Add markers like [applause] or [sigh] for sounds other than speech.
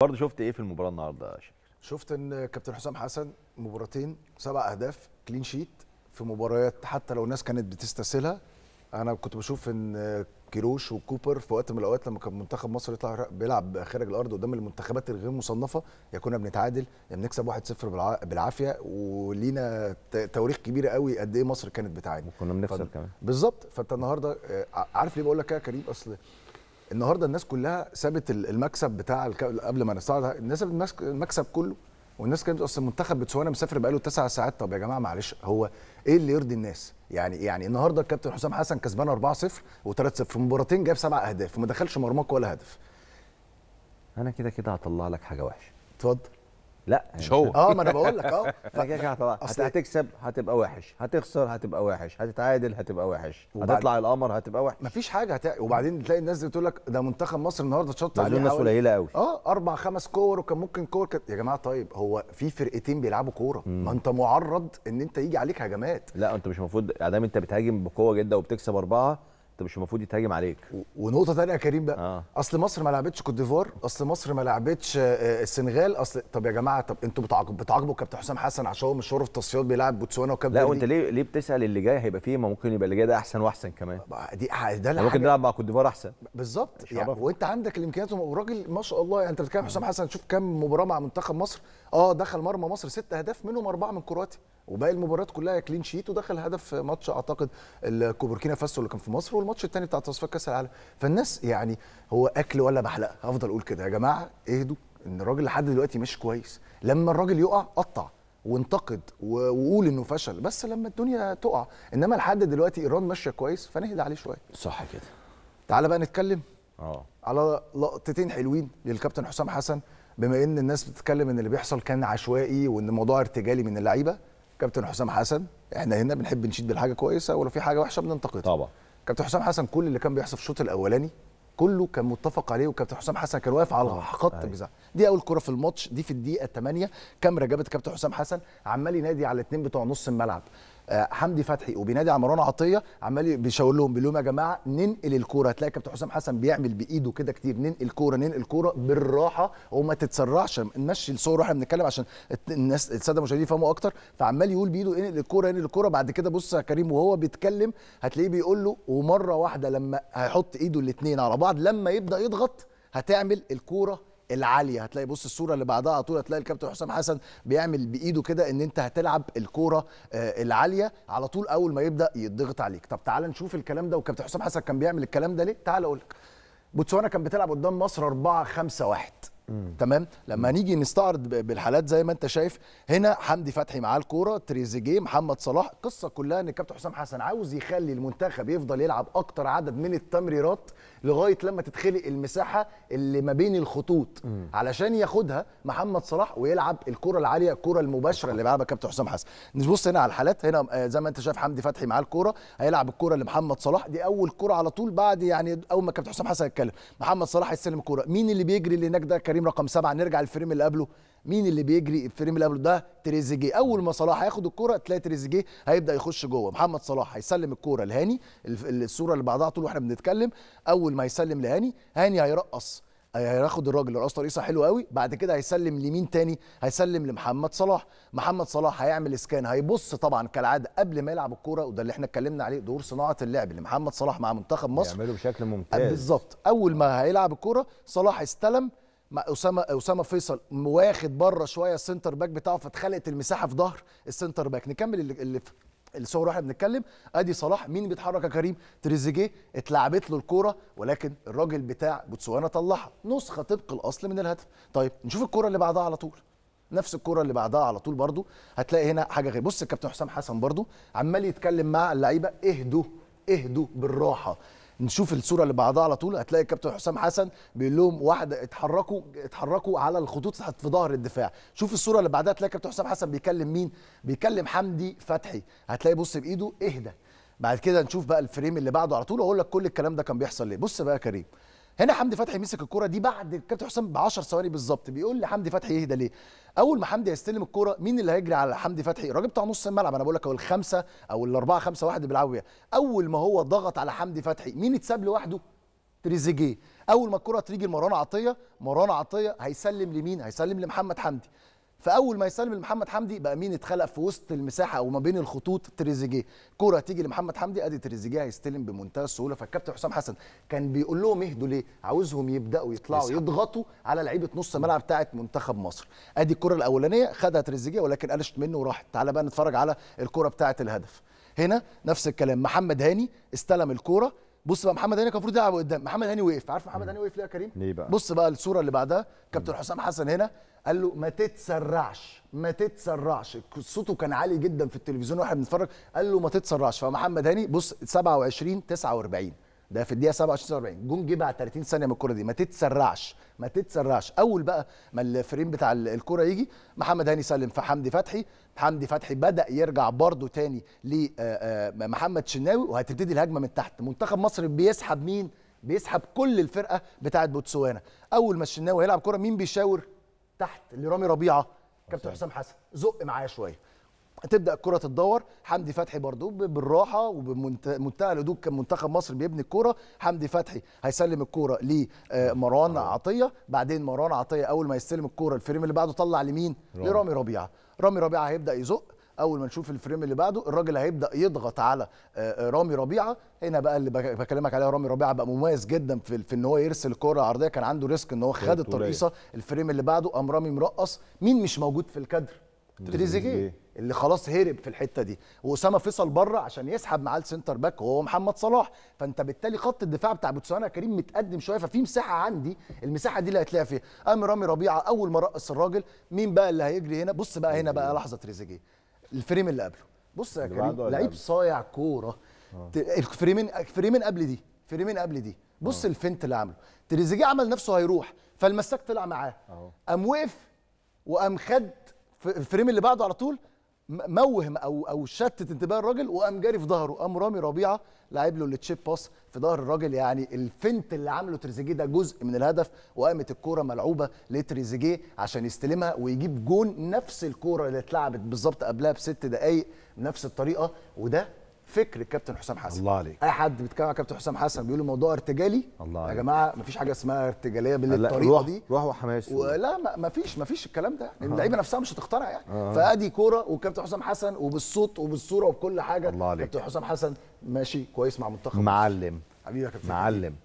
برضه شفت ايه في المباراه النهارده يا شيخ؟ شفت ان كابتن حسام حسن مباراتين سبع اهداف كلين شيت في مباريات حتى لو الناس كانت بتستسهلها انا كنت بشوف ان كيروش وكوبر في وقت من الاوقات لما كان منتخب مصر يطلع بيلعب خارج الارض قدام المنتخبات الغير مصنفه يا كنا بنتعادل يا بنكسب 1-0 بالعافيه ولينا تواريخ كبيره قوي قد ايه مصر كانت بتعاني وكنا بنخسر كمان بالظبط فانت النهارده آه، عارف ليه بقول لك يا كريم اصل النهارده الناس كلها سابت المكسب بتاع قبل ما نستعرض الناس سابت المكسب كله والناس كانت اصل المنتخب بتسوانا مسافر بقاله تسع ساعات طب يا جماعه معلش هو ايه اللي يرضي الناس؟ يعني يعني النهارده الكابتن حسام حسن كسبان 4-0 و3-0 في مباراتين جاب سبع اهداف وما دخلش مرماك ولا هدف. انا كده كده هطلع لك حاجه وحشه. اتفضل. لا مش هو [laughs] اه ما انا بقول لك اه [laughs] كده كده هتكسب هتبقى وحش هتخسر هتبقى وحش هتتعادل هتبقى وحش وبعد... هتطلع القمر هتبقى وحش مفيش حاجه هت... وبعدين تلاقي الناس بتقول لك ده منتخب مصر النهارده اتشط عليه الناس قليله قوي اه اربع خمس كور وكان ممكن كور كت... يا جماعه طيب هو في فرقتين بيلعبوا كوره ما انت معرض ان انت يجي عليك هجمات لا انت مش المفروض ادام انت بتهاجم بقوه جدا وبتكسب اربعه انت مش المفروض يتهاجم عليك ونقطه ثانيه يا كريم بقى آه. اصل مصر ما لعبتش كوت ديفوار اصل مصر ما لعبتش آه، آه، السنغال اصل طب يا جماعه طب انتوا بتعاقبوا بتعاقبوا كابتن حسام حسن عشان هو مش في تصفيات بيلعب بوتسوانا وكاب لا وانت ليه ليه بتسال اللي جاي هيبقى فيه ما ممكن يبقى اللي جاي ده احسن واحسن كمان دي ده يعني ممكن نلعب مع كوت ديفوار احسن بالظبط يعني وانت عندك الامكانيات والراجل ما شاء الله يعني انت بتتكلم حسام حسن شوف كم مباراه مع منتخب مصر اه دخل مرمى مصر ست اهداف منهم اربعه من كرواتيا وباقي المباريات كلها كلين شيت ودخل هدف ماتش اعتقد الكوبوركينا فاسو اللي كان في مصر والماتش الثاني بتاع تصفيات كاس العالم فالناس يعني هو اكل ولا بحلقه هفضل اقول كده يا جماعه اهدوا ان الراجل لحد دلوقتي مش كويس لما الراجل يقع قطع وانتقد وقول انه فشل بس لما الدنيا تقع انما لحد دلوقتي ايران ماشيه كويس فنهدى عليه شويه صح كده تعالى بقى نتكلم اه على لقطتين حلوين للكابتن حسام حسن بما ان الناس بتتكلم ان اللي بيحصل كان عشوائي وان الموضوع ارتجالي من اللعيبه كابتن حسام حسن احنا هنا بنحب نشيد بالحاجه كويسه ولو في حاجه وحشه بننتقدها طبعا كابتن حسام حسن كل اللي كان بيحصل في الشوط الاولاني كله كان متفق عليه وكابتن حسام حسن كان واقف على آه، خط أيوة. الجزاء دي اول كره في الماتش دي في الدقيقه 8 كاميرا جابت كابتن حسام حسن عمال ينادي على الاثنين بتوع نص الملعب آه، حمدي فتحي وبينادي على مروان عطيه عمال بيشاور لهم بيقول لهم يا جماعه ننقل الكوره هتلاقي كابتن حسام حسن بيعمل بايده كده كتير ننقل كوره ننقل كوره بالراحه وما تتسرعش نمشي الصوره واحنا بنتكلم عشان الناس الساده المشاهدين يفهموا اكتر فعمال يقول بايده انقل الكوره انقل الكوره بعد كده بص يا كريم وهو بيتكلم هتلاقيه بيقول له ومره واحده لما هيحط ايده الاثنين على بعض لما يبدا يضغط هتعمل الكوره العاليه هتلاقي بص الصوره اللي بعدها على طول هتلاقي الكابتن حسام حسن بيعمل بايده كده ان انت هتلعب الكوره آه، العاليه على طول اول ما يبدا يضغط عليك طب تعال نشوف الكلام ده وكابتن حسام حسن كان بيعمل الكلام ده ليه تعال اقول لك بوتسوانا كان بتلعب قدام مصر 4 5 1 مم. تمام لما مم. نيجي نستعرض بالحالات زي ما انت شايف هنا حمدي فتحي معاه الكوره تريزيجيه محمد صلاح القصه كلها ان الكابتن حسام حسن عاوز يخلي المنتخب يفضل يلعب اكتر عدد من التمريرات لغايه لما تتخلق المساحه اللي ما بين الخطوط مم. علشان ياخدها محمد صلاح ويلعب الكوره العاليه الكوره المباشره اللي بيلعبها الكابتن حسام حسن نبص هنا على الحالات هنا آه، زي ما انت شايف حمدي فتحي معاه الكوره هيلعب الكوره لمحمد صلاح دي اول كوره على طول بعد يعني اول ما الكابتن حسام حسن يتكلم محمد صلاح هيستلم الكوره مين اللي بيجري اللي هناك ده كريم رقم سبعه نرجع للفريم اللي قبله مين اللي بيجري الفريم اللي قبله ده تريزيجيه اول ما صلاح هياخد الكوره تلاقي تريزيجيه هيبدا يخش جوه محمد صلاح هيسلم الكوره لهاني الصوره اللي بعدها طول واحنا بنتكلم اول ما هيسلم لهاني هاني هيرقص هياخد الراجل رقص ترقيصه حلو قوي بعد كده هيسلم لمين تاني هيسلم لمحمد صلاح محمد صلاح هيعمل اسكان هيبص طبعا كالعاده قبل ما يلعب الكوره وده اللي احنا اتكلمنا عليه دور صناعه اللعب لمحمد صلاح مع منتخب مصر بيعمله بشكل ممتاز بالظبط اول ما هيلعب الكوره صلاح استلم اسامه اسامه فيصل واخد بره شويه السنتر باك بتاعه فاتخلقت المساحه في ظهر السنتر باك نكمل اللي, اللي الصور واحنا بنتكلم ادي صلاح مين بيتحرك يا كريم تريزيجيه اتلعبت له الكوره ولكن الراجل بتاع بوتسوانا طلعها نسخه طبق الاصل من الهدف طيب نشوف الكوره اللي بعدها على طول نفس الكوره اللي بعدها على طول برضو هتلاقي هنا حاجه غير بص الكابتن حسام حسن برضو عمال يتكلم مع اللعيبه اهدوا اهدوا بالراحه نشوف الصوره اللي بعدها على طول هتلاقي الكابتن حسام حسن بيقول لهم واحد اتحركوا اتحركوا على الخطوط في ظهر الدفاع شوف الصوره اللي بعدها تلاقي الكابتن حسام حسن بيكلم مين بيكلم حمدي فتحي هتلاقي بص بايده اهدى بعد كده نشوف بقى الفريم اللي بعده على طول واقول لك كل الكلام ده كان بيحصل ليه بص بقى يا كريم هنا حمدي فتحي مسك الكرة دي بعد الكابتن حسام ب 10 ثواني بالظبط بيقول لحمدي فتحي يهدى ليه؟ اول ما حمدي هيستلم الكرة مين اللي هيجري على حمدي فتحي؟ الراجل بتاع نص الملعب انا بقول لك او الخمسة او الأربعة خمسة واحد بالعويه اول ما هو ضغط على حمدي فتحي مين اتساب لوحده؟ تريزيجيه اول ما الكرة تيجي لمروان عطية مروان عطية هيسلم لمين؟ هيسلم لمحمد حمدي فاول ما يسلم لمحمد حمدي بقى مين اتخلق في وسط المساحه او ما بين الخطوط تريزيجيه كره تيجي لمحمد حمدي ادي تريزيجيه هيستلم بمنتهى السهوله فالكابتن حسام حسن كان بيقول لهم اهدوا ليه عاوزهم يبداوا يطلعوا يضغطوا على لعيبه نص الملعب بتاعه منتخب مصر ادي الكره الاولانيه خدها تريزيجيه ولكن قلشت منه وراحت تعالى بقى نتفرج على الكره بتاعه الهدف هنا نفس الكلام محمد هاني استلم الكوره بص بقى محمد هاني كان المفروض يلعب قدام محمد هاني وقف عارف محمد هاني وقف ليه يا كريم ليه بقى بص بقى الصوره اللي بعدها كابتن حسام حسن هنا قال له ما تتسرعش ما تتسرعش صوته كان عالي جدا في التلفزيون واحنا بنتفرج قال له ما تتسرعش فمحمد هاني بص 27 49 ده في الدقيقه 27 47 جون جه بعد 30 ثانيه من الكره دي ما تتسرعش ما تتسرعش اول بقى ما الفريم بتاع الكره يجي محمد هاني سلم في حمدي فتحي حمدي فتحي بدا يرجع برده تاني لمحمد آه، آه، شناوي وهتبتدي الهجمه من تحت منتخب مصر بيسحب مين بيسحب كل الفرقه بتاعه بوتسوانا اول ما الشناوي هيلعب كره مين بيشاور تحت لرامي ربيعه كابتن حسام حسن زق معايا شويه تبدا الكره تتدور حمدي فتحي برضو بالراحه وبمنتهى الهدوء كان منتخب مصر بيبني الكوره حمدي فتحي هيسلم الكوره لمروان آه، آه. عطيه بعدين مروان عطيه اول ما يستلم الكوره الفريم اللي بعده طلع لمين لرامي ربيعه رامي ربيعه هيبدا يزق اول ما نشوف الفريم اللي بعده الراجل هيبدا يضغط على آه، رامي ربيعه هنا بقى اللي بكلمك عليها رامي ربيعه بقى مميز جدا في, في ان هو يرسل الكره العرضيه كان عنده ريسك ان هو خد الترقيصه الفريم اللي بعده قام رامي مرقص مين مش موجود في الكادر تريزيجيه اللي خلاص هرب في الحته دي واسامه فيصل بره عشان يسحب معاه السنتر باك وهو محمد صلاح فانت بالتالي خط الدفاع بتاع بوتسوانا كريم متقدم شويه ففي مساحه عندي المساحه دي اللي هتلاقيها فيها قام رامي ربيعه اول ما رقص الراجل مين بقى اللي هيجري هنا بص بقى هنا بقى لحظه تريزيجيه الفريم اللي قبله بص يا كريم لعيب صايع كوره آه. الفريمين فريمين قبل دي فريمين قبل دي بص أوه. الفنت اللي عمله تريزيجيه عمل نفسه هيروح فالمساك طلع معاه قام وقف وقام خد الفريم اللي بعده على طول موهم او او شتت انتباه الراجل وقام جاري في ظهره قام رامي ربيعه لعب له التشيب باس في ظهر الراجل يعني الفنت اللي عمله تريزيجيه ده جزء من الهدف وقامت الكوره ملعوبه لتريزيجيه عشان يستلمها ويجيب جون نفس الكوره اللي اتلعبت بالظبط قبلها بست دقائق بنفس الطريقه وده فكر الكابتن حسام حسن الله عليك اي حد بيتكلم على كابتن حسام حسن بيقول الموضوع ارتجالي الله عليك. يا جماعه مفيش حاجه اسمها ارتجاليه بالطريقه دي روح وحماس لا مفيش مفيش الكلام ده آه. اللعيبه نفسها مش هتخترع يعني آه. فادي كوره والكابتن حسام حسن وبالصوت وبالصوره وبكل حاجه الله عليك. كابتن حسام حسن ماشي كويس مع منتخب معلم حبيبي يا كابتن معلم